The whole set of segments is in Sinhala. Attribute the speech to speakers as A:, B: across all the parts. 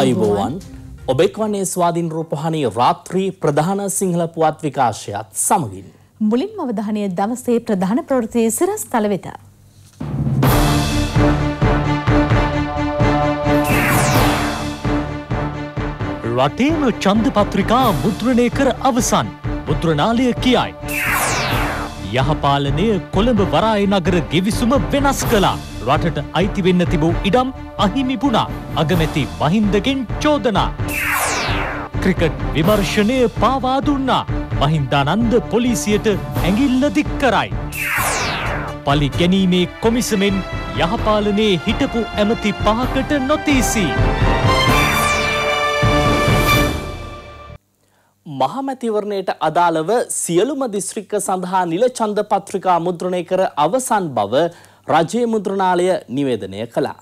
A: ආයුබෝවන් ඔබ එක්වන්නේ ස්වාධීන් රූපහණී රාත්‍රී ප්‍රධාන සිංහල පුවත් විකාශයත් සමගින්.
B: මුලින්ම අවධානය දවසේ ප්‍රධාන ප්‍රවෘතියේ සිරස් තල වෙත.
C: රටේම ඡන්ද පත්‍රිකා මුද්‍රණය කර අවසන්. මුද්‍රණාලය කියයි. යහපාලනය කොළඹ වරාය නගර ගෙවිසුම වෙනස් කළා. රටට අයිති වෙන්න තිබූ ඉඩම් අහිමිපුුණා. අගමැති මහින්දගෙන් චෝදනා. ක්‍රිකට් විමර්ශනය පාවා දුන්නා. මහින්දානන්ද පොලිසියට ඇඟිල්ල දික් කරයි. පලි ගැනීමේ කොමිසමෙන් යහපාලනයේ හිටපු ඇමති පහකට නොතිසී.
A: මහමැතිවරණයට අදාළව සියලුම දිස්ත්‍රික්ක සඳහා නිල ඡන්ද පත්‍රිකා මුද්‍රණය කර අවසන් බව රජයේ මුද්‍රණාලය නිවේදනය කළා.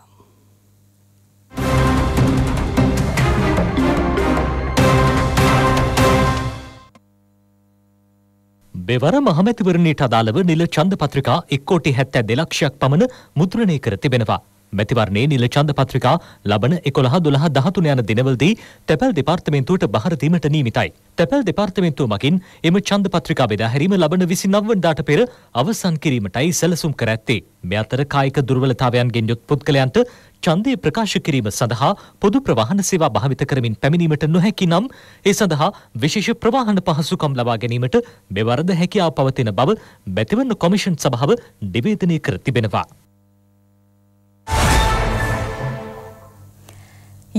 C: මෙවර මහමැතිවරණයට අදාළව නිල ඡන්ද පත්‍රිකා 1 කෝටි 72 ලක්ෂයක් පමණ මුද්‍රණය කර තිබෙනවා. මැතිවරණයේ නිල ඡන්ද පත්‍රිකා ලබන 11 12 13 යන දිනවලදී තැපැල් දෙපාර්තමේන්තුවට බහර දීමට නියමිතයි. තැපැල් දෙපාර්තමේන්තුව මගින් එම ඡන්ද පත්‍රිකා බෙදා හැරීම ලබන 29 වනදාට පෙර අවසන් කිරීමටයි සැලසුම් කර ඇත්තේ. මේ අතර කායික දුර්වලතාවයන්ගෙන් යුත් පුද්ගලයන්ට ඡන්දය ප්‍රකාශ කිරීම සඳහා පොදු ප්‍රවාහන සේවා භාවිත කරමින් පැමිණීමට නොහැකි නම් ඒ සඳහා විශේෂ ප්‍රවාහන පහසුකම් ලබා ගැනීමට මෙවරද හැකියාව පවතින බව මැතිවරණ කොමිෂන් සභාව නිවේදනය කර තිබෙනවා.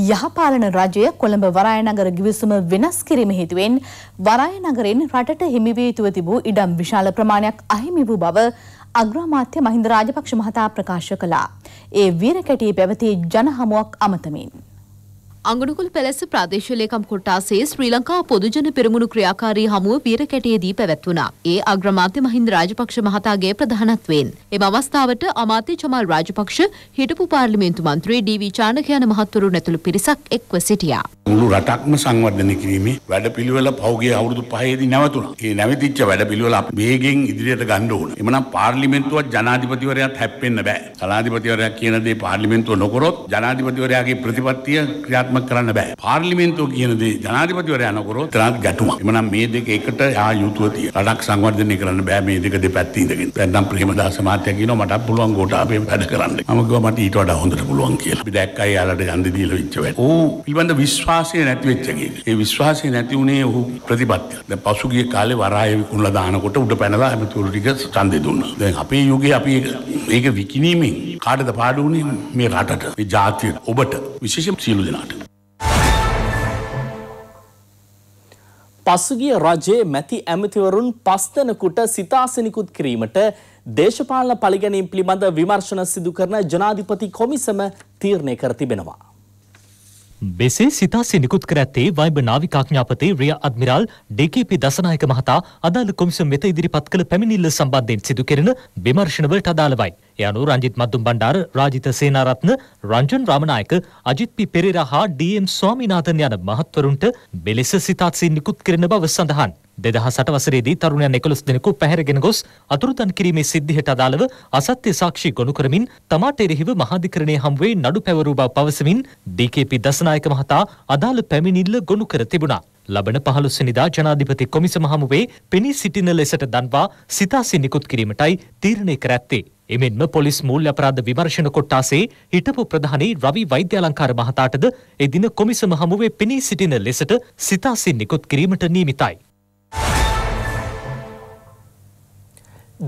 B: යහපාලන රජය කොළඹ වරායනගර ගිවිසුම වෙනස් කිරීම හේතුවෙන් වරායනගරෙන් රටට හිමිවිය යුතුව තිබූ ඉඩම් විශාල ප්‍රමාණයක් අහිමි වූ බව අග්‍රාමාත්‍ය මහින්ද රාජපක්ෂ මහතා ප්‍රකාශ කළා. ඒ වීරකැටි
D: පැවති ජනහමුවක් අමතමින් අගනුකුල් පැලැස්ස ප්‍රදේශලේකම් කොට්ටාසේ ශ්‍රී ලංකා පොදුජන පෙරමුණු ක්‍රියාකාරී හමුව වීරකැටයේදී පැවැත්වුණා. ඒ අග්‍රමාත්‍ය මහින්ද රාජපක්ෂ මහතාගේ ප්‍රධානත්වයෙන්. එම අවස්ථාවට අමාත්‍ය චමල් රාජපක්ෂ හිටපු පාර්ලිමේන්තු මන්ත්‍රී ඩී.වී. චානක යන මහත්වරුන් ඇතුළු පිරිසක් එක්ව සිටියා.
E: මුළු රටක්ම සංවර්ධනය කිරීමේ වැඩපිළිවෙල පහුගිය අවුරුදු 5ේදී නැවතුණා. ඒ නැවතිච්ච වැඩපිළිවෙල අපි වේගෙන් ඉදිරියට ගන්න ඕන. එමනම් පාර්ලිමේන්තුවත් ජනාධිපතිවරයාත් හැප්පෙන්න බෑ. ජනාධිපතිවරයා කියන දේ පාර්ලිමේන්තුව නොකරොත් ජනාධිපතිවරයාගේ ප්‍රතිපත්තිය ක්‍රියාත්මක ක්‍රියාත්මක කරන්න බෑ. පාර්ලිමේන්තුව කියන දේ ජනාධිපතිවරයා නොකරොත් තරහක් ගැටුමක්. එමනම් මේ දෙක එකට යා යුතුව තියෙන. රටක් සංවර්ධනය කරන්න බෑ මේ දෙක දෙපැත්තේ ඉඳගෙන. නැත්නම් ප්‍රේමදාස මහත්තයා කියනවා මට පුළුවන් ගෝඨාභය වැඩ කරන්න. මම කිව්වා මට ඊට වඩා හොඳට පුළුවන් කියලා. අපි දැක්කයි යාලට ගන්දි දීලා වෙච්ච වැඩ. ඔව් පිළිබඳ විශ්වාසය නැති වෙච්ච කීක. ඒ විශ්වාසය නැති උනේ ඔහු ප්‍රතිපත්තිය. දැන් පසුගිය කාලේ වරාය විකුණලා දානකොට උඩ පැනලා අමතුරු ටික ඡන්දේ දුන්නා. දැන් අපේ යුගයේ අපි ඒක විකිණීමෙන් කාටද පාඩු උනේ මේ රටට මේ ජාතියට ඔබට විශේෂයෙන් සියලු දෙනාට
A: පසුගිය රජයේ මැති ඇමතිවරුන් පස්තනකුට සිතාසනිකුත් කිරීමට දේශපාලන පලිගැනීම් පිළිබඳ විමර්ශන සිදු කරන ජනාධිපති කොමිසම තීරණය කර තිබෙනවා.
C: බෙසේ සිතාසි නිකුත් කර ඇත්තේ වයිබ නාවිකාඥාපති රිය අද්මිරාල් ඩීකීපී දසනායක මහතා අදාළ කොමිසම් වෙත ඉදිරිපත් කළ පැමිණිල්ල සම්බන්ධයෙන් සිදු කෙරෙන විමර්ශනවලට අදාළවයි. ඒ අනුව රංජිත් මද්දුම් බණ්ඩාර, රාජිත සේනාරත්න, රංජන් රාමනායක, අජිත් පි පෙරේරා හා ඩී.එම්. ස්වාමිනාథන් යන මහත්වරුන්ට මෙලෙස සිතාත්සින් නිකුත් කෙරෙන බව සඳහන්. 2008 වසරේදී තරුණයන් 11 දෙනෙකු පැහැරගෙන ගොස් අතුරුදන් කිරීමේ සිද්ධියට අදාළව අසත්‍ය සාක්ෂි ගොනු කරමින් තමාට එරෙහිව මහාධිකරණයේ හමු වී නඩු පැවරූ බව පවසමින් ඩී.කේ.පී. දසනායක මහතා අදාළ පැමිණිල්ල ගොනු කර තිබුණා. ලබන පහළුස්සනිදා ජනාධිපති කොමිසම හමුවේ පෙනී සිටින ලෙසට දන්වා සිතාසි නිකුත් කිරීමටයි තීරණය කර ඇත්තේ. එමෙන්ම පොලිස් මූල්‍ය අපරාධ විමර්ශන කොට්ටාසේ හිටපු ප්‍රධානී රවි වෛද්‍යාලංකාර මහතාටද එදින කොමිසම හමුවේ පෙනී සිටින ලෙසට සිතාසින්
A: නිකුත් කිරීමට නියමිතයි.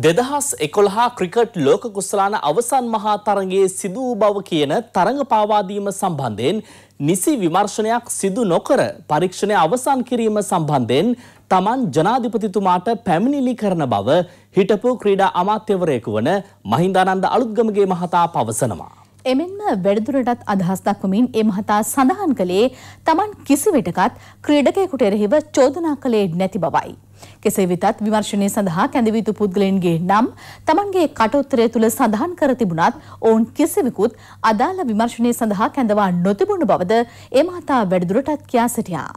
A: දෙදහස් එකොළහා ක්‍රිකට් ලෝක කුස්සලාන අවසන් මහා තරගේ සිදූ බව කියන තරඟ පාවාදීම සම්බන්ධයෙන් නිසි විමර්ශනයක් සිදු නොකර පරීක්ෂණය අවසන් කිරීම සම්බන්ධයෙන් තමන් ජනාධිපතිතුමාට පැමිණිලි කරන බව හිටපු ක්‍රීඩා අමාත්‍යවරයෙකු වන මහින්දානන්ද අලුත්ගමගේ මහතා පවසනවා.
B: එමෙන්ම වැඩිදුරටත් අදහස් දක්වමින් ඒ මහතා සඳහන් කළේ Taman කිසිවිටකත් ක්‍රීඩකයෙකුට එරෙහිව චෝදනා කළේ නැති බවයි. කෙසේ වෙතත් විමර්ශනය සඳහා කැඳවී සිටු පුද්ගලයන්ගේ නම් Tamanගේ කටඋත්තරය තුල සඳහන් කර තිබුණත් ඔවුන් කිසිවෙකුත් අදාළ විමර්ශනය සඳහා කැඳවා නොතිබුණු බවද ඒ මහතා වැඩිදුරටත් කියා සිටියා.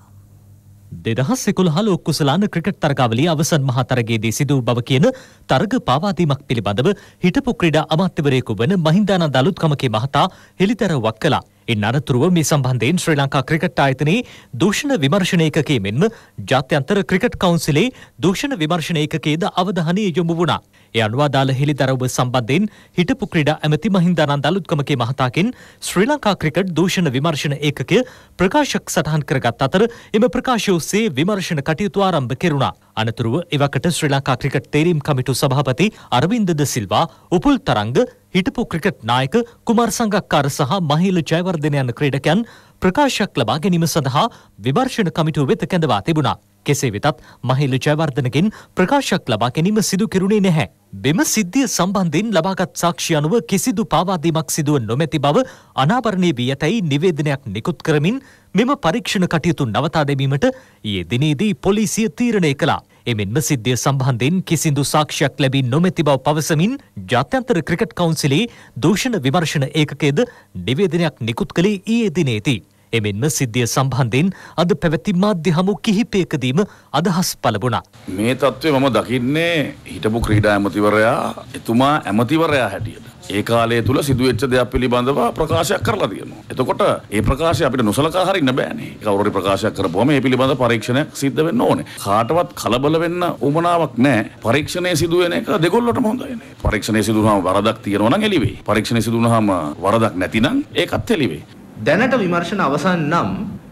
C: දෙදහස් එකොළහල ඔක්කුසලාන ක්‍රිකට් තරගාවලිය අවසන් මහතරගේදී සිදු බව කියන තරග පාවාදීමක් පිළිබඳව හිටපු ක්‍රීඩා අමාත්‍යවරයෙකු වන මහින්දානන්ද අලුත්කමගේ මහතා හෙළිදරව්වක් කළා. ඉන් අනතුරුව මේ සම්බන්ධයෙන් ශ්‍රී ලංකා ක්‍රිකට් ආයතනයේ දූෂණ විමර්ශන ඒකකයේ මෙන්ම ජාත්‍යන්තර ක්‍රිකට් කවුන්සිලේ දූෂණ විමර්ශන ඒකකයේද අවධානය යොමු වුණා. ඒ අනුව අදාළ හෙළිදරව්ව සම්බන්ධයෙන් හිටපු ක්‍රීඩා ඇමති මහින්දානන්ද අලුත්කමගේ මහතාගෙන් ශ්‍රී ලංකා ක්‍රිකට් දූෂණ විමර්ශන ඒකකය ප්‍රකාශක සටහන් කරගත් අතර එම ප්‍රකාශය ඔස්සේ විමර්ශන කටයුතු ආරම්භ කෙරුණා. අනතුරුව එවකට ශ්‍රී ලංකා ක්‍රිකට් තේරීම් කමිටු සභාපති අරවින්ද ද සිල්වා උපුල් තරංග හිටපු ක්‍රිකට් නායක කුමාර් සංගක්කාර සහ මහිල ජයවර්ධන යන ක්‍රීඩකයන් ප්‍රකාශයක් ලබා ගැනීම සඳහා විමර්ශන කමිටුව වෙත කැඳවා තිබුණා. කෙසේ වෙතත් මහිල ජයවර්ධනගෙන් ප්‍රකාශයක් ලබා ගැනීම සිදු කෙරුණේ නැහැ. මෙම සිද්ධිය සම්බන්ධයෙන් ලබාගත් සාක්ෂි අනුව කිසිදු පාවාදීමක් සිදුව නොමැති බව අනාවරණය වී ඇතැයි නිවේදනයක් නිකුත් කරමින් මෙම පරීක්ෂණ කටයුතු නවතා දැමීමට ඊයේ දිනේදී පොලිසිය තීරණය කළා. එමෙන්ම සිද්ධිය සම්බන්ධයෙන් කිසිදු සාක්ෂියක් ලැබී නොමැති බව පවසමින් ජාත්‍යන්තර ක්‍රිකට් කවුන්සිලේ දූෂණ විමර්ශන ඒකකයේද නිවේදනයක් නිකුත් කළේ ඊයේ දිනේදී. එමෙන්ම සිද්ධිය සම්බන්ධයෙන් අද පැවැති මාධ්‍ය හමු කිහිපයකදීම අදහස් පළබුණා.
E: මේ තත්ත්වය මම දකින්නේ හිටපු ක්‍රීඩා ඇමතිවරයා එතුමා ඇමතිවරයා හැටියට. ඒ කාලය තුළ සිදුවෙච්ච දෙයක් පිළිබඳව ප්‍රකාශයක් කරලා තියෙනවා. එතකොට ඒ ප්‍රකාශය අපිට නොසලකා හරින්න බෑනේ. කවුරුරි ප්‍රකාශයක් කරපුවම ඒ පිළිබඳ පරීක්ෂණයක් සිද්ධ වෙන්න ඕනේ. කාටවත් කලබල වෙන්න උවමනාවක් නැහැ. පරීක්ෂණයේ සිදුවෙන එක දෙගොල්ලොටම හොඳයිනේ. පරීක්ෂණයේ සිදුවුනහම වරදක් තියෙනවා නම් එළිවෙයි. පරීක්ෂණයේ සිදුවුනහම වරදක් නැතිනම්
A: ඒකත් එළිවෙයි. දැනට විමර්ශන අවසන් නම්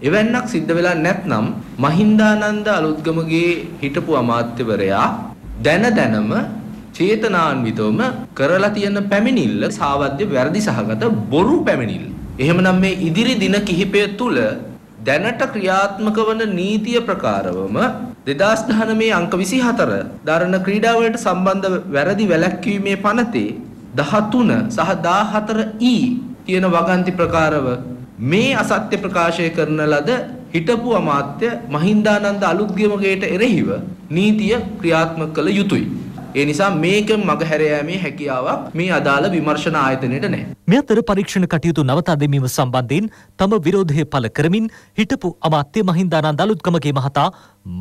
A: එවැන්නක් සිද්ධ වෙලා නැත්නම් මහින්දානන්ද අලුත්ගමගේ හිටපු අමාත්‍යවරයා දැන දැනම චේතනාන්විතවම කරලා තියෙන පැමිණිල්ල සාවද්‍ය වැරදි සහගත බොරු පැමිණිල්ල. එහෙමනම් මේ ඉදිරි දින කිහිපය තුළ දැනට ක්‍රියාත්මක වන නීතිය ප්‍රකාරවම 2019 අංක 24 දරණ ක්‍රීඩාවලට සම්බන්ධ වැරදි වැළැක්වීමේ පනතේ 13 සහ 14 E කියන වගන්ති ප්‍රකාරව මේ අසත්‍ය ප්‍රකාශය කරන ලද හිටපු අමාත්‍ය මහින්දානන්ද අලුත්ගමගේට එරෙහිව නීතිය ක්‍රියාත්මක කළ යුතුයි. ඒ නිසා මේක මගහැර යෑමේ හැකියාවක් මේ අදාළ විමර්ශන ආයතනයට නැහැ.
C: මේ අතර පරීක්ෂණ කටයුතු නවතා දැමීම සම්බන්ධයෙන් තම විරෝධය පළ කරමින් හිටපු අමාත්‍ය මහින්දානන්ද අලුත්ගමගේ මහතා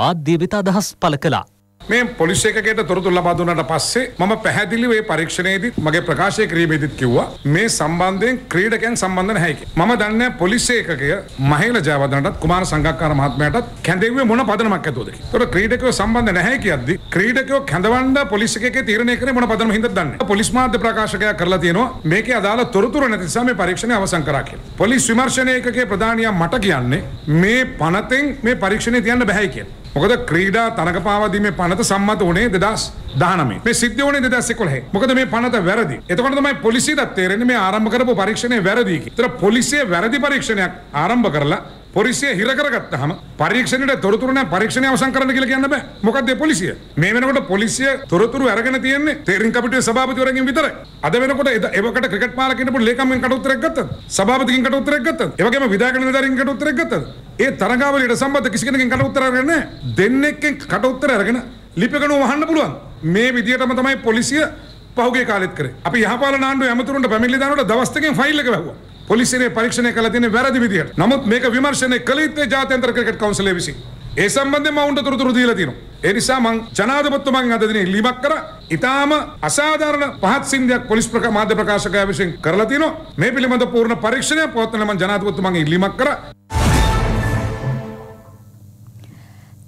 C: මාධ්‍ය වෙත අදහස් පළ කළා.
F: මේ පොලිස් එකකට තොරතුරු ලබා දුන්නාට පස්සේ මම පැහැදිලිව මේ පරීක්ෂණයේදී මගේ ප්‍රකාශය කිරීමේදීත් කිව්වා මේ සම්බන්ධයෙන් ක්‍රීඩකයන් සම්බන්ධ නැහැ කියලා. මම දන්නේ පොලිස් ඒකකය මහේල ජයවර්ධනටත් කුමාර සංගක්කාර මහත්මයාටත් කැඳෙව්වේ මොන පදනමක් ඇතුවද කියලා. ඒතකොට ක්‍රීඩකයෝ සම්බන්ධ නැහැ කියද්දි ක්‍රීඩකයෝ කැඳවන්න පොලිස් එකකේ තීරණය කරේ මොන පදනම හින්දාද දන්නේ. පොලිස් මාධ්‍ය ප්‍රකාශකයා කරලා තියෙනවා මේකේ අදාළ තොරතුරු නැති නිසා මේ පරීක්ෂණය අවසන් කරා කියලා. පොලිස් විමර්ශන ඒකකේ ප්‍රධානියා මට කියන්නේ මේ පනතෙන් මේ පරීක්ෂණය තියන්න බෑ කියලා. මොකද ක්‍රීඩා තරග පාවදීමේ පනත සම්මත වුණේ දෙදස් දානමේ මේ සිද්ධ වුණේ දෙදස් එකොළහේ මොකද මේ පනත වැරදි එතකොට තමයි පොලිසියට තේරෙන්නේ මේ ආරම්භ කරපු පරීක්ෂණය වැරදි කියලා. ඒතර පොලිසිය වැරදි පරීක්ෂණයක් ආරම්භ කරලා පොලිසිය හිරකරගත්තහම පරීක්ෂණයට තොරතුරු නැහැ පරීක්ෂණය අවසන් කරන්න කියලා කියන්න බෑ. මොකක්ද පොලිසිය? මේ වෙනකොට පොලිසිය තොරතුරු අරගෙන තියෙන්නේ තේරීම් කමිටුවේ සභාපතිවරගෙන් විතරයි. අද වෙනකොට ඒවකට ක්‍රිකට් මාලක ඉන්නපු ලේකම්ගෙන් කට උත්තරයක් ගත්තද? සභාපතිගෙන් කට උත්තරයක් ගත්තද? ඒ වගේම විධායක නිලධාරීන් කට උත්තරයක් ගත්තද? ඒ තරගාවලියට සම්බන්ධ කිසි කෙනෙක්ගෙන් කට උත්තර අරගෙන නැහැ. දෙන්නෙක්ගෙන් කට උත්තර අරගෙන ලිපිකණුව වහන්න පුළුවන්. මේ විදියටම තමයි පොලිසිය පහුගේ කාලෙත් කරේ. අපි යහපාලන ආණ්ඩුවේ ඇමතුරුන්ට පැමිණිලි දානකොට දවස් දෙකෙන් ෆයිල් එක වැහුවා. පොලිසිරේ පරීක්ෂණය කළ තියෙන වැරදි විදිහට. නමුත් මේක විමර්ශනය කළේ ජාත්‍යන්තර ක්‍රිකට් කවුන්සිලය විසින්. ඒ සම්බන්ධයෙන් මවුන්ට තොරතුරු දීලා තියෙනවා. ඒ නිසා මං ජනාධිපතිතුමන් අද දිනේ ඉල්ලීමක් කරා. ඊටාම අසාධාරණ පහත් සින්දයක් පොලිස් ප්‍රකා මාධ්‍ය ප්‍රකාශකයා විසින් කරලා තිනවා. මේ පිළිබඳ පූර්ණ පරීක්ෂණයක් පවත්වන මං ජනාධිපතිතුමන් ඉල්ලීමක් කරා.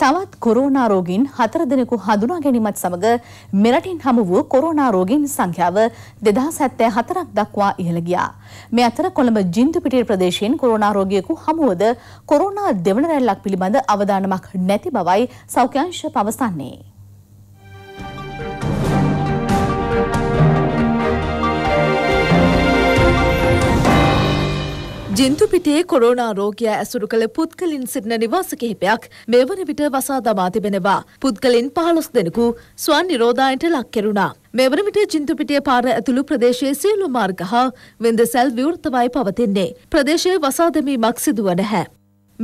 B: තවත් කොරෝනා රෝගීන් හතර දෙනෙකු හඳුනා ගැනීමත් සමග මෙරටින් හමු වූ කොරෝනා රෝගීන් සංඛ්‍යාව 2074ක් දක්වා ඉහළ ගියා. මේ අතර කොළඹ ජින්දුපිටිය ප්‍රදේශයෙන් කොරෝනා රෝගියෙකු හමුවද කොරෝනා දෙවන රැල්ලක් පිළිබඳ අවධානමක් නැති බවයි සෞඛ්‍ය අංශ පවසන්නේ.
G: ජින්තුපිටියේ කොරෝනා රෝගයා ඇසුරු කළ පුද්ගලින් සිටින නිවාස කිහිපයක් මේ වන විට වසා දමා තිබෙනවා. පුද්ගලින් පහළොස් දෙනෙකු ස්වන් නිරෝධායට ලක් කෙරුණා. මේ වන විට ජින්තුපිටිය පාර ඇතුළු ප්‍රදේශයේ සියලු මාර්ග හා වෙන්දසැල් විවෘතවයි පවතින්නේ. ප්‍රදේශයේ වසා දැමීමක් සිදුව නැහැ.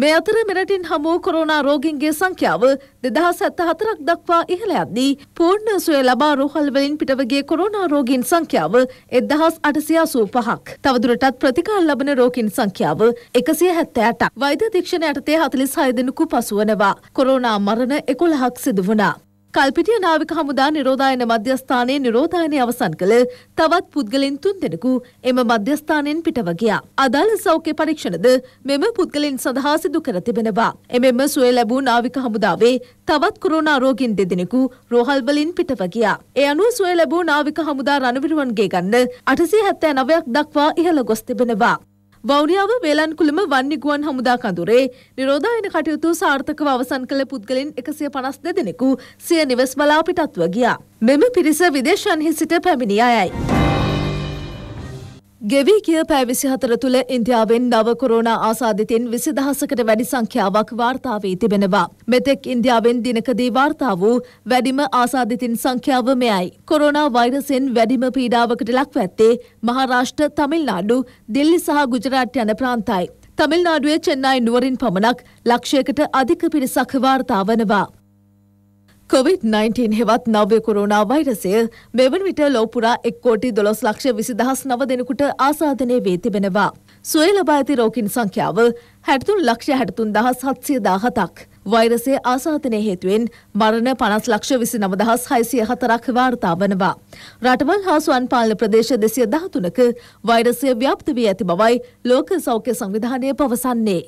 G: මේ අතර මෙරටින් හමුව කොරෝනා රෝගීන්ගේ සංඛ්‍යාව දෙදහස් ඇත්ත හතරක් දක්වා ඉහළ යද්දී පූර්ණ සුවය ලබා රෝහල් වලින් පිටවගේ කොරෝනා රෝගීන් සංඛ්‍යාව එදහස් අටසියාසූ පහක්. තවදුරටත් ප්‍රතිකාර ලබන රෝගීන් සංඛ්‍යාව එකසිය හැත්තෑට වෛද්‍ය දීක්ෂණ යටතේ හතලිස් හයදෙනෙකු පසුවනවා. කොරෝනා මරණ එකොළහක් සිදු වුණා. කල්පිටිය නාවික හමුදා නිරෝධායන මධ්‍යස්ථානයේ නිරෝධායනය අවසන් කළ තවත් පුද්ගලයන් තුන්දෙනෙකු එම මධ්‍යස්ථානයෙන් පිටව ගියා. අදාළ සෞඛ්‍ය පරීක්ෂණද මෙම පුද්ගලයන් සඳහා සිදු කර තිබෙනවා. එමෙම සුවය ලැබූ නාවික හමුදාවේ තවත් කොරෝනා රෝගීන් දෙදෙනෙකු රෝහල් වලින් පිටව ගියා. ඒ අනුව සුවය ලැබූ නාවික හමුදා රණවිරුවන්ගේ ගන්න 879ක් දක්වා ඉහළ ගොස් තිබෙනවා. වෞනියාව වේලන්කුලම වන්නිගුවන් හමුදා කඳුරේ නිරෝධායන කටයුතු සාර්ථකව අවසන් කළ පුද්ගලින් එකසිය පනස් දෙදෙනෙකු සිය නිවෙස් බලාපිටත්ව ගියා. මෙම පිරිස විදේශන්හි සිට පැමිණි අයයි. ගෙවී ගිය පැය 24 තුළ ඉන්දියාවෙන් නව කොරෝනා ආසාදිතයින් 20000කට වැඩි සංඛ්‍යාවක් වාර්තා වී තිබෙනවා. මෙතෙක් ඉන්දියාවෙන් දිනකදී වාර්තා වූ වැඩිම ආසාදිතින් සංඛ්‍යාව මෙයයි. කොරෝනා වෛරසෙන් වැඩිම පීඩාවකට ලක්ව ඇත්තේ මහාරාෂ්ට්‍ර, තමිල්නාඩු, දිල්ලි සහ ගුජරාට් යන ප්‍රාන්තයි. තමිල්නාඩුවේ චෙන්නයි නුවරින් පමණක් ලක්ෂයකට අධික පිරිසක් වාර්තා වනවා. කොවිD-19 හෙවත් නව්‍ය කොරෝනා වෛරසය මෙවන විට ලෝපුරා එක් කෝටි දොළොස් ලක්ෂ විසි දහස් නව දෙනෙකුට ආසාධනය වී තිබෙනවා. සුවය ලබා ඇති රෝගීන් සංඛ්‍යාව හැටතුන් ලක්ෂ හැටතුන් දහස් හත්සිය දාහතක්. වෛරසය ආසාධනය හේතුවෙන් මරණ පනස් ලක්ෂ විසි නවදහස් හයිසිය හතරක් වාර්තා වනවා. රටවල් හා සුවන් පාලන ප්‍රදේශ දෙසිය දහතුනක වෛරසය ව්‍යාප්ත වී ඇති බවයි ලෝක සෞඛ්‍ය සංවිධානය පවසන්නේ.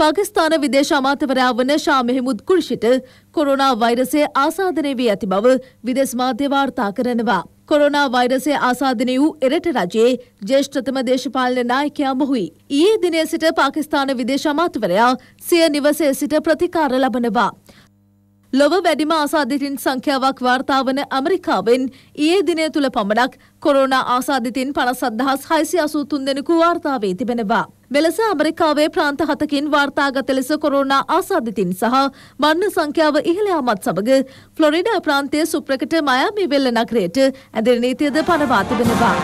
G: පාකිස්ථාන විදේශ අමාත්‍යවරයා වන ෂා මෙහමුද් කුර්ෂිට කොරෝනා වෛරසය ආසාදනය වී ඇති බව විදෙස් මාධ්‍ය වාර්තා කරනවා. කොරෝනා වෛරසය ආසාධනය වූ එරට රජයේ ජේෂ්ඨතම දේශපාලන නායකයා මොහුයි. ඊයේ දිනය සිට පාකිස්ථාන විදේශ අමාත්‍යවරයා සිය නිවසේ සිට ප්‍රතිකාර ලබනවා. ලොව වැඩිම ආසාධිතින් සංඛ්‍යාවක් වාර්තාාවන ඇමරිකාවෙන් ඒ දිනය තුළ පමණක් කොරෝණ ආසාධිතින් පනසද්දහස් හයිසි අසූතුන් දෙෙනෙකු වාර්තාාවේ තිබෙනවා. මෙලෙස ඇමරිකාවේ ප්‍රාන්ත හතකින් වාර්තාගත ලෙස කොරෝණ ආසාධිතින් සහ මරණ සංඛ්‍යාව ඉහළයාමත් සමඟ ෆ්ලොරිඩා ප්‍රාන්තය සුප්‍රකට මයාමි වෙල්ල නක්‍රයට ඇදිර නීතියද පනවා තිබෙනවා.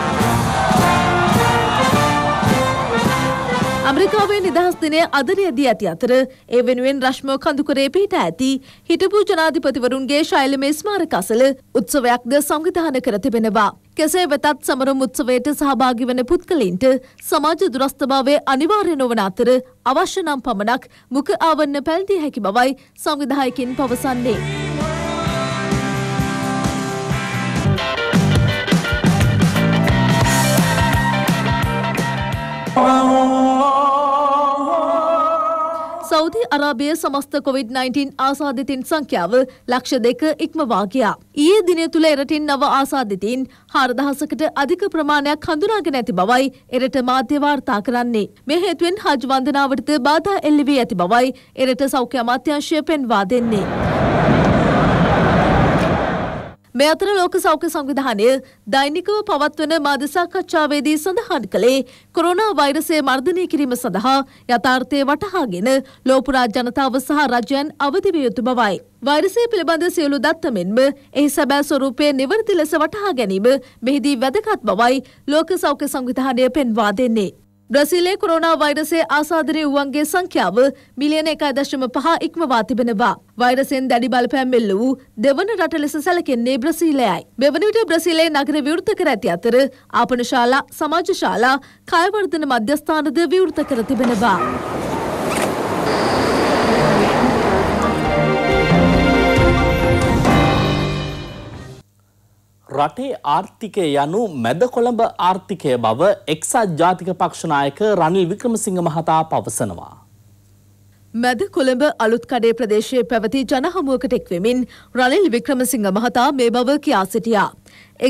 G: ඇමරිකාවේ නිදහස් දිනය අදරියදී ඇති අතර ඒ වෙනුවෙන් රශ්මෝ කඳුකරේ පිහිට ඇති හිටපු ජනාධිපතිවරුන්ගේ ශෛලමය ස්මාරක අසල උත්සවයක්ද සංවිධාන කර තිබෙනවා. කෙසේ වෙතත් සමරම් උත්සවයට සහභාගි වන පුද්ගලින්ට සමාජ දුරස්ථභාවය අනිවාර්ය නොවන අතර අවශ්‍ය නම් පමණක් මුඛ ආවරණ පැල්දිය හැකි බවයි සංවිධායකින් පවසන්නේ. Oh අරාබිය සමස්ත කොවිD-19 ආසාධිතින් සංඛ්‍යාව ලක්ෂ දෙක ඉක්මවා ගියා. ඊයේ දිනය තුළ එරටින් නව ආසාධිතින් හාරදහසකට අධික ප්‍රමාණයක් හඳුනාගෙන ඇති බවයි එරට මාධ්‍ය වාර්තා කරන්නේ. මේ හේතුවෙන් හජ් වන්දනාවටද බාධා එල්ලි වී ඇති බවයි එරට සෞඛ්‍ය අමාත්‍යංශය පෙන්වා දෙන්නේ. මේ අතර ලෝක සෞඛ්‍ය සංවිධානය දෛනිකව පවත්වන මාධ්‍ය සාකච්ඡාවේදී සඳහන් කළේ කොරෝනා වෛරසය මර්ධනය කිරීම සඳහා යථාර්ථය වටහාගෙන ලෝපුරා ජනතාව සහ රජයන් අවදි විය යුතු බවයි. වෛරසය පිළිබඳ සියලු දත්ත මෙන්ම එහි සැබෑ ස්වරූපය නිවැරදි ලෙස වටහා ගැනීම මෙහිදී වැදගත් බවයි ලෝක සෞඛ්‍ය සංවිධානය පෙන්වා දෙන්නේ. බ්‍රසිලේ කොරෝනා වෛරසයේ ආසාදනය වූවන්ගේ සංඛ්‍යාව මිලියන 1.5 ඉක්මවා තිබෙනවා. වෛරසෙන් දැඩි බලපෑම් එල්ල වූ දෙවන රට ලෙස සැලකෙන්නේ බ්‍රසීලයයි. මෙවන විට බ්‍රසීලයේ නගර විවෘත කර ඇති අතර ආපනශාලා, සමාජශාලා, කායවර්ධන මධ්‍යස්ථානද විවෘත කර තිබෙනවා.
A: රටේ ආර්ථිකය යනු මැද කොළඹ ආර්ථිකය බව එක්සත් ජාතික පක්ෂනායක රනිල් වික්‍රමසිංහ මහතා පවසනවා.
G: මැද කොළඹ අලුත්කඩේ ප්‍රදේශයේ පැවති ජනහමුවකට එක්වෙමින් රනිල් වික්‍රමසිංහ මහතා මේ බව කියා සිටියා.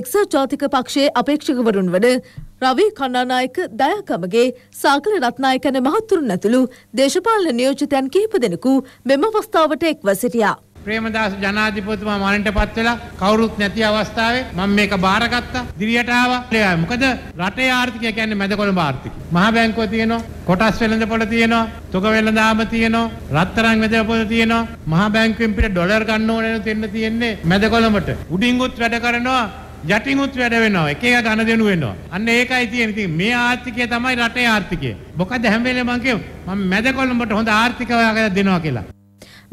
G: එක්සත් ජාතික පක්ෂයේ අපේක්ෂකවරුන් වන රවී කණ්ඩානායක දයාකමගේ සාකල රත්නායකන මහත්තුරුන් ඇතුළු දේශපාලන නියෝජිතයන් කිහිප දෙනෙකු මෙම අවස්ථාවට එක්ව සිටියා.
H: ප්‍රේමදාස ජනාධිපතිතුමා මරණයටපත් වෙලා කවුරුත් නැති අවස්ථාවේ මම මේක බාරගත්තා. දිරියට ආවා. මොකද රටේ ආර්ථිකය කියන්නේ මැදකොළඹ ආර්ථිකය. මහා බැංකුව තියෙනවා, කොටස් වෙළඳ පොළ තියෙනවා, තොග වෙළඳාම තියෙනවා, රත්තරන් වෙළඳ පොළ තියෙනවා. මහා බැංකුවෙන් පිට ඩොලර් ගන්න ඕනේ දෙන්න තියෙන්නේ මැදකොළඹට. උඩින්ගුත් වැඩ කරනවා, යටින් උත් වැඩ වෙනවා එක එක ඝන දෙනු වෙනවා අන්න ඒකයි තියෙන්නේ ඉතින් මේ ආර්ථිකය තමයි රටේ ආර්ථිකය මොකද හැම වෙලේම මම කියව මම මැද කොළඹට හොඳ ආර්ථිකයක් දෙනවා කියලා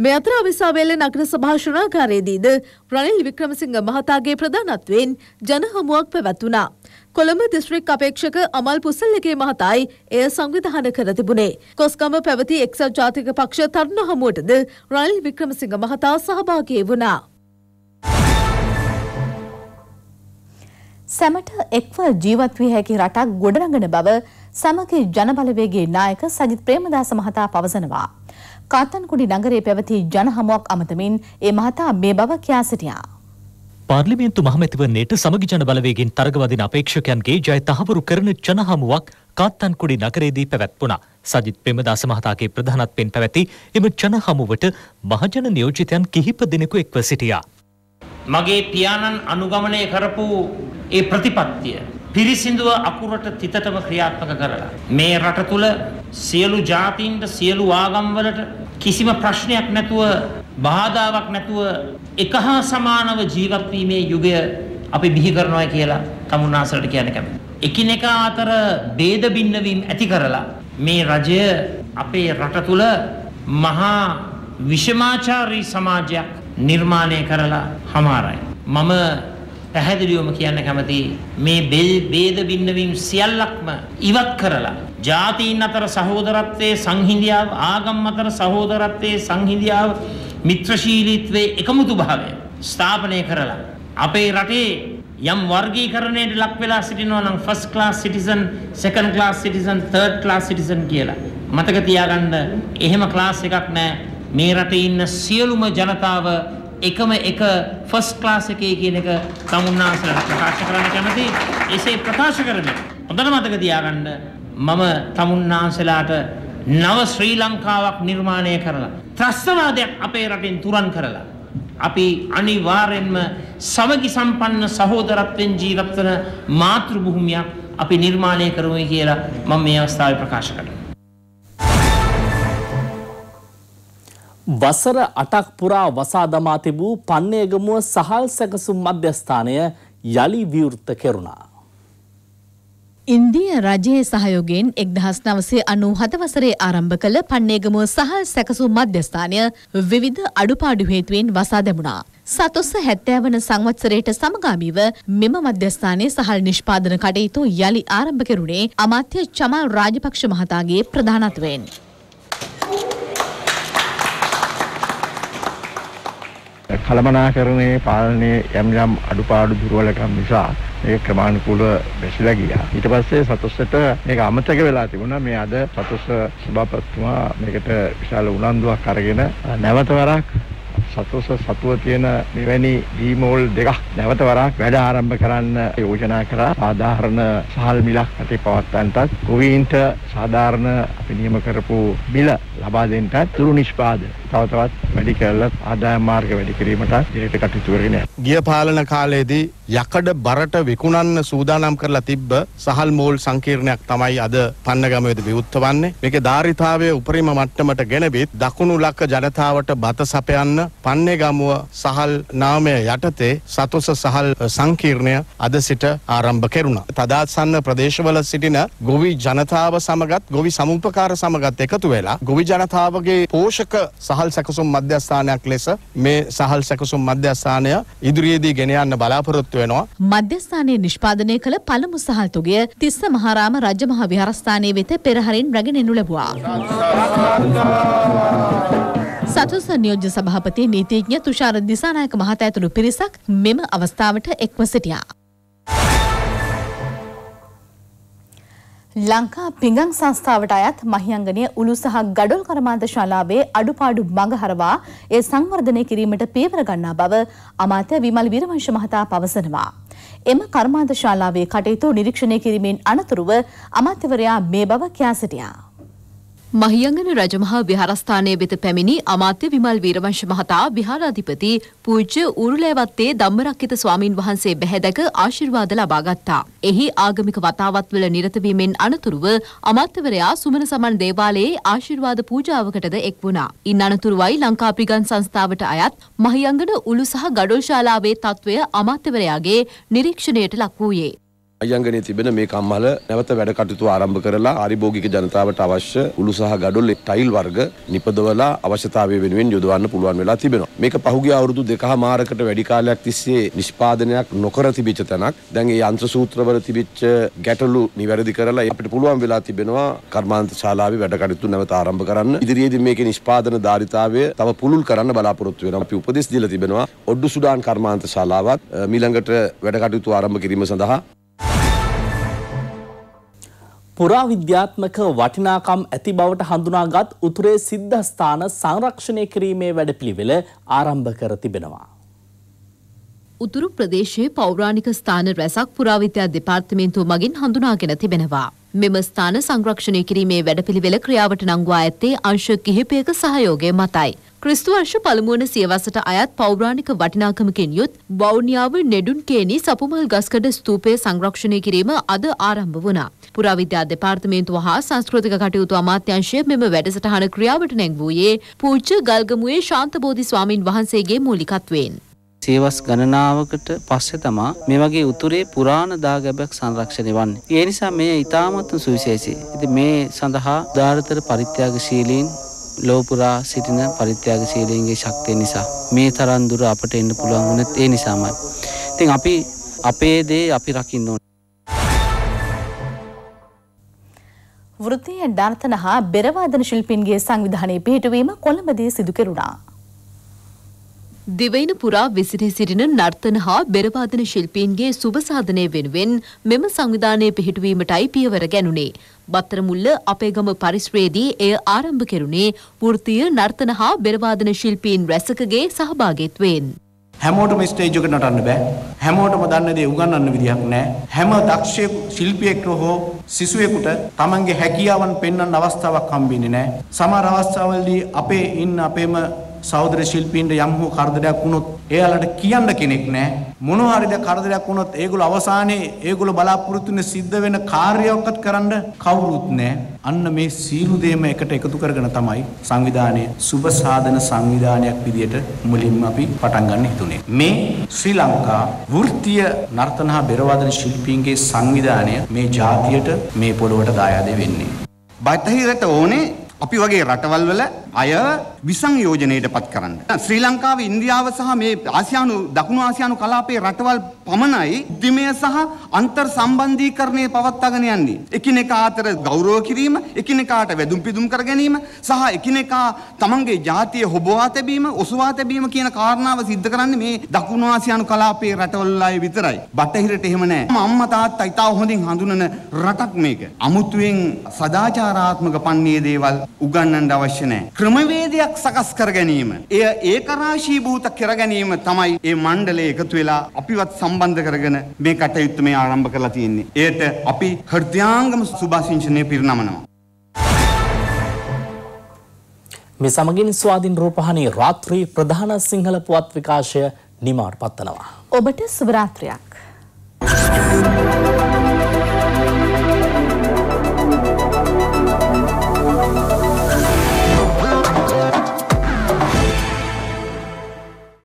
G: මේ අතර අවිසාවේල නගර සභා ශ්‍රණාකාරයේදීද රනිල් වික්‍රමසිංහ මහතාගේ ප්‍රධානත්වයෙන් ජන හමුවක් පැවැත්වුණා. කොළඹ දිස්ත්‍රික් අපේක්ෂක අමල් පුසල්ලගේ මහතායි එය සංවිධාන කර තිබුණේ. කොස්ගම පැවති එක්සත් ජාතික පක්ෂ තරුණ හමුවටද රනිල් වික්‍රමසිංහ මහතා සහභාගී වුණා.
B: සැමට එක්ව ජීවත් විය හැකි රටක් ගොඩනඟන බව සමගි ජනබලවේගේ නායක සජිත් ප්‍රේමදාස මහතා පවසනවා. කාතන්කුඩි නගරයේ පැවති ජනහමුවක් අමතමින් ඒ මහතා මේ බව කියා සිටියා.
C: පාර්ලිමේන්තු මහමැතිවරණයට සමගි ජන බලවේගෙන් තරගවදින අපේක්ෂකයන්ගේ ජය තහවුරු කරන ජනහමුවක් කාත්තන්කුඩි නගරයේදී පැවැත්වුණා. සජිත් ප්‍රේමදාස මහතාගේ ප්‍රධානත්වයෙන් පැවැති එම ජනහමුවට මහජන නියෝජිතයන් කිහිප දෙනෙකු එක්ව සිටියා.
H: මගේ පියාණන් අනුගමනය කරපු ඒ ප්‍රතිපත්තිය පිරිසිදුව අකුරට තිතටම ක්‍රියාත්මක කරලා මේ රට තුල සියලු ජාතීන්ට සියලු ආගම්වලට කිසිම ප්‍රශ්නයක් නැතුව බාධාවක් නැතුව එක හා සමානව ජීවත් වීමේ යුගය අපි බිහි කරනවා කියලා තමුන්නාසලට කියන්න කැමතියි. එකිනෙකා අතර ભેද බින්නවීම් ඇති කරලා මේ රජය අපේ රට තුල මහා විෂමාචාරී සමාජයක් නිර්මාණය කරලා හමාරයි. මම පැහැදිලිවම කියන්න කැමති මේ ભેද බින්නවීම් සියල්ලක්ම ඉවත් කරලා ජාතීන් අතර සහෝදරත්වයේ සංහිඳියාව ආගම් අතර සහෝදරත්වයේ සංහිඳියාව මිත්‍රශීලීත්වයේ එකමුතු භාවය ස්ථාපනය කරලා අපේ රටේ යම් වර්ගීකරණයට ලක් වෙලා සිටිනවා නම් first class citizen second class citizen third class citizen කියලා මතක තියාගන්න එහෙම ක්ලාස් එකක් නැහැ මේ රටේ ඉන්න සියලුම ජනතාව එකම එක ෆස්ට් ක්ලාස් එකේ කියන එක තමුන්නාසලා ප්‍රකාශ කරන්න කැමති එසේ ප්‍රකාශ කරන හොඳට මතක තියාගන්න මම තමුන්නාසලාට නව ශ්‍රී ලංකාවක් නිර්මාණය කරලා ත්‍රස්තවාදයක් අපේ රටින් තුරන් කරලා අපි අනිවාර්යෙන්ම සමගි සම්පන්න සහෝදරත්වයෙන් ජීවත් වන මාතෘ භූමියක් අපි නිර්මාණය කරමු කියලා මම මේ අවස්ථාවේ ප්‍රකාශ
F: කරනවා
A: වසර 8ක් පුරා වසා දමා තිබූ පන්නේගමුව සහල් සැකසුම් මධ්‍යස්ථානය යලි විවෘත කෙරුණා.
B: ඉන්දිය රජයේ සහයෝගයෙන් එක්දහස් නවසේ අනූ හත වසරේ ආරම්භ කළ පන්නේගමුව සහ සැකසු මධ්‍යස්ථානය විවිධ අඩුපාඩු හේතුවෙන් වසා දැමුණා. සතොස්ස හැත්තෑ වන සංවත්සරයට සමගාමීව මෙම මධ්‍යස්ථානයේ සහල් නිෂ්පාදන කටයුතු යළි ආරම්භ කෙරුණේ අමාත්‍ය චමල් රාජපක්ෂ මහතාගේ ප්‍රධානත්වයෙන්.
I: කළමනාකරණයේ පාලනයේ යම් යම් අඩුපාඩු දුර්වලකම් නිසා ඒ ක්‍රමානුකූලව බැසලා ගියා. ඊට පස්සේ සතොස්සට මේක අමතක වෙලා තිබුණා. මේ අද සතොස්ස සභාපතිතුමා මේකට විශාල උනන්දුවක් අරගෙන නැවත වරක් සතොස සතුව තියෙන මෙවැනි ඩීමෝල් දෙකක් නැවත වරක් වැඩ ආරම්භ කරන්න යෝජනා කරා සාධාරණ සහල් මිලක් ඇති පවත්වන්නටත් ගොවීන්ට සාධාරණ අපි නියම කරපු මිල ලබා දෙන්නත් තුරු නිෂ්පාදන තව තවත් වැඩි කරලා ආදායම් මාර්ග වැඩි කිරීමට දිරට කටයුතු කරගෙන යනවා. ගිය පාලන කාලයේදී යකඩ බරට විකුණන්න සූදානම් කරලා තිබ්බ සහල් මෝල් සංකීර්ණයක් තමයි අද පන්නගමේදී විවුර්ත වන්නේ. මේකේ ධාරිතාවයේ උපරිම මට්ටමට ගෙනවිත් දකුණු ලක්ක ජනතාවට බත සපයන්න පන්නේ ගමුව සහල් නාමය යටතේ සතොස සහල් සංකීර්ණය අද සිට ආරම්භ කෙරුණා. තදාත්සන්න ප්‍රදේශවල සිටින ගොවි ජනතාව සමගත් ගොවි සමුපකාර සමගත් එකතු වෙලා ගොවි ජනතාවගේ පෝෂක සහල් සැකසුම් මධ්‍යස්ථානයක් ලෙස මේ සහල් සැකසුම් මධ්‍යස්ථානය ඉදිරියේදී ගෙන යන්න බලාපොරොත්තු වෙනවා.
B: මධ්‍යස්ථානයේ නිෂ්පාදනය කළ පළමු සහල් තුගය තිස්ස මහාරාම රජමහා විහාරස්ථානයේ වෙත පෙරහරින් රැගෙන එනු ලැබුවා. සතුස නියෝජ්‍ය සභාපති නීතිඥ තුෂාර දිසානායක මහතා ඇතුළු පිරිසක් මෙම අවස්ථාවට එක්ව සිටියා. ලංකා පිඟං සංස්ථාවට අයත් මහියංගනය උළු සහ ගඩොල් කර්මාන්ත ශාලාවේ අඩුපාඩු මඟහරවා ඒ සංවර්ධනය කිරීමට පේවර ගන්නා බව අමාත්‍ය විමල් වීරවංශ මහතා පවසනවා. එම කර්මාන්ත ශාලාවේ කටයුතු නිරීක්ෂණය කිරීමෙන් අනතුරුව අමාත්‍යවරයා මේ බව කියා සිටියා.
D: මහියංගන රජමහා විහාරස්ථානය වෙත පැමිණි අමාත්‍ය විමල් වීරවංශ මහතා විහාරාධිපති පූජ්‍ය උරුලෑවත්තේ ධම්මරක්කිත ස්වාමින් වහන්සේ බැහැදක ආශිර්වාද ලබා ගත්තා. එහි ආගමික වතාවත්වල නිරත වීමෙන් අනතුරුව අමාත්‍යවරයා සුමන සමන් දේවාලයේ ආශිර්වාද පූජාවකටද එක් වුණා. ඉන් අනතුරුවයි ලංකා පිගන් සංස්ථාවට අයත් මහියංගන උළු සහ ගඩොල් ශාලාවේ තත්වය අමාත්‍යවරයාගේ නිරීක්ෂණයට ලක් වූයේ.
E: අයංගනයේ තිබෙන මේ කම්හල නැවත වැඩ කටයුතු ආරම්භ කරලා ආරිභෝගික ජනතාවට අවශ්‍ය උළු සහ ගඩොල් ටයිල් වර්ග නිපදවලා අවශ්‍යතාවය වෙනුවෙන් යොදවන්න පුළුවන් වෙලා තිබෙනවා. මේක පහුගිය අවුරුදු දෙකහමාරකට වැඩි කාලයක් තිස්සේ නිෂ්පාදනයක් නොකර තිබිච්ච තැනක්. දැන් ඒ යන්ත්‍ර සූත්‍රවල තිබිච්ච ගැටලු නිවැරදි කරලා අපිට පුළුවන් වෙලා තිබෙනවා කර්මාන්ත ශාලාවේ වැඩ කටයුතු නැවත ආරම්භ කරන්න. ඉදිරියේදී මේකේ නිෂ්පාදන ධාරිතාවය තව පුළුල් කරන්න බලාපොරොත්තු වෙනවා. අපි උපදෙස් දීලා තිබෙනවා ඔඩ්ඩු සුඩාන් කර්මාන්ත ශාලාවත් මීළඟට වැඩ කටයුතු ආරම්භ
A: කිරීම සඳහා පුරාවිද්‍යාත්මක වටිනාකම් ඇති බවට හඳුනාගත් උතුරේ සිද්ධස්ථාන සංරක්ෂණය කිරීමේ වැඩපිළිවෙල ආරම්භ කර තිබෙනවා.
D: උතුරු ප්‍රදේශයේ පෞරාණික ස්ථාන රැසක් පුරාවිද්‍යා දෙපාර්තමේන්තුව මගින් හඳුනාගෙන තිබෙනවා. මෙම ස්ථාන සංරක්ෂණය කිරීමේ වැඩපිළිවෙල ක්‍රියාවට නංගවා ඇත්තේ අංශ කිහිපයක සහයෝගය මතයි. ක්‍රිස්තු අංශ පළමුවන සියවසට අයත් පෞරාණික වටිනාකමකින් යුත් බෞනියාව නෙඩුන්කේනි සපුමල් ගස්කඩ ස්තූපය සංරක්ෂණය කිරීම අද ආරම්භ වුණා. පුරාවිද්‍යා දෙපාර්තමේන්තුව හා සංස්කෘතික කටයුතු අමාත්‍යංශය මෙම වැඩසටහන ක්‍රියාවට නැංවූයේ පූජ්‍ය ගල්ගමුවේ ශාන්තබෝධි ස්වාමින් වහන්සේගේ මූලිකත්වයෙන්.
A: සේවස් ගණනාවකට පස්සේ තමා මේ වගේ උතුරේ පුරාණ දාගැබයක් සංරක්ෂණය වන්නේ. ඒ නිසා මේ ඉතාමත් සුවිශේෂී. ඉතින් මේ සඳහා ධාරතර පරිත්‍යාගශීලීන් ලෝපුරා සිටින පරිත්‍යාගශීලීන්ගේ ශක්තිය නිසා මේ තරම් දුර අපට එන්න පුළුවන් වුණත් ඒ නිසාමයි. ඉතින් අපි අපේ දේ අපි රකින්න ඕනේ.
B: වෘත්තීය නර්තන හා බෙරවාදන ශිල්පීන්ගේ සංවිධානයේ පිහිටුවීම කොළඹදී සිදු කෙරුණා.
D: දිවයින පුරා විසිරී සිටින නර්තන හා බෙරවාදන ශිල්පීන්ගේ සුබසාධනය වෙනුවෙන් මෙම සංවිධානය පිහිටුවීමටයි පියවර ගැනුණේ. බත්තරමුල්ල අපේගම පරිශ්‍රයේදී එය ආරම්භ කෙරුණේ වෘත්තීය නර්තන හා බෙරවාදන ශිල්පීන් රැසකගේ සහභාගීත්වයෙන්.
I: හැමෝටම ස්ටේජ් එකට නටන්න බෑ. හැමෝටම දන්න දේ උගන්වන්න විදිහක් නෑ. හැම දක්ෂ ශිල්පියෙක්ට හෝ සිසුවෙකුට තමන්ගේ හැකියාවන් පෙන්වන්න අවස්ථාවක් හම්බෙන්නේ නෑ. සමහර අවස්ථාවලදී අපේ ඉන්න අපේම සෞදර ශිල්පීන්ට යම් හෝ කරදරයක් වුණොත් එයාලට කියන්න කෙනෙක් නැහැ. මොනවා හරිද කරදරයක් වුණොත් ඒගොල්ලෝ අවසානයේ ඒගොල්ලෝ බලාපොරොත්තු වෙන සිද්ධ වෙන කාර්යයක්වත් කරන්න කවුරුත් නැහැ. අන්න මේ සීළු දේම එකට එකතු කරගෙන තමයි සංවිධානය සුබ සාධන සංවිධානයක් විදියට මුලින්ම අපි පටන් ගන්න හිතුනේ. මේ ශ්‍රී ලංකා වෘත්තීය නර්තන හා බෙරවාදන ශිල්පීන්ගේ සංවිධානය මේ ජාතියට මේ පොළොවට දායාද වෙන්නේ. බටහිරට ඕනේ අපි වගේ රටවල් වල අය විසංයෝජනයට පත් කරන්න. ශ්‍රී ලංකාව ඉන්දියාව සහ මේ ආසියානු දකුණු ආසියානු කලාපයේ රටවල් පමණයි උද්දිමය සහ අන්තර් සම්බන්ධීකරණය පවත්වාගෙන යන්නේ. එකිනෙකා අතර ගෞරව කිරීම, එකිනෙකාට වැදුම් පිදුම් කර ගැනීම සහ එකිනෙකා තමන්ගේ ජාතිය හොබවා තැබීම, ඔසවා තැබීම කියන කාරණාව සිද්ධ කරන්නේ මේ දකුණු ආසියානු කලාපයේ රටවල් අය විතරයි. බටහිරට එහෙම නෑ. අම්මා තාත්තා ඊටව හොඳින් හඳුනන රටක් මේක. අමුතුවෙන් සදාචාරාත්මක පන්නේ දේවල් උගන්වන්න අවශ්‍ය නෑ. ක්‍රමවේදයක් පිළිවෙලක් සකස් කර ගැනීම. එය ඒකරාශීභූත කර ගැනීම තමයි මේ මණ්ඩලය එකතු වෙලා අපිවත් සම්බන්ධ කරගෙන මේ කටයුත්ත මේ ආරම්භ කරලා තියෙන්නේ. එයට අපි හෘදයාංගම සුභාසිංචනය පිරිනමනවා.
A: මේ සමගින් ස්වාධීන් රූපහානි රාත්‍රී ප්‍රධාන සිංහල පුවත් විකාශය නිමාර් පත්තනවා.
B: ඔබට සුභරාත්‍රයක්. Thank you.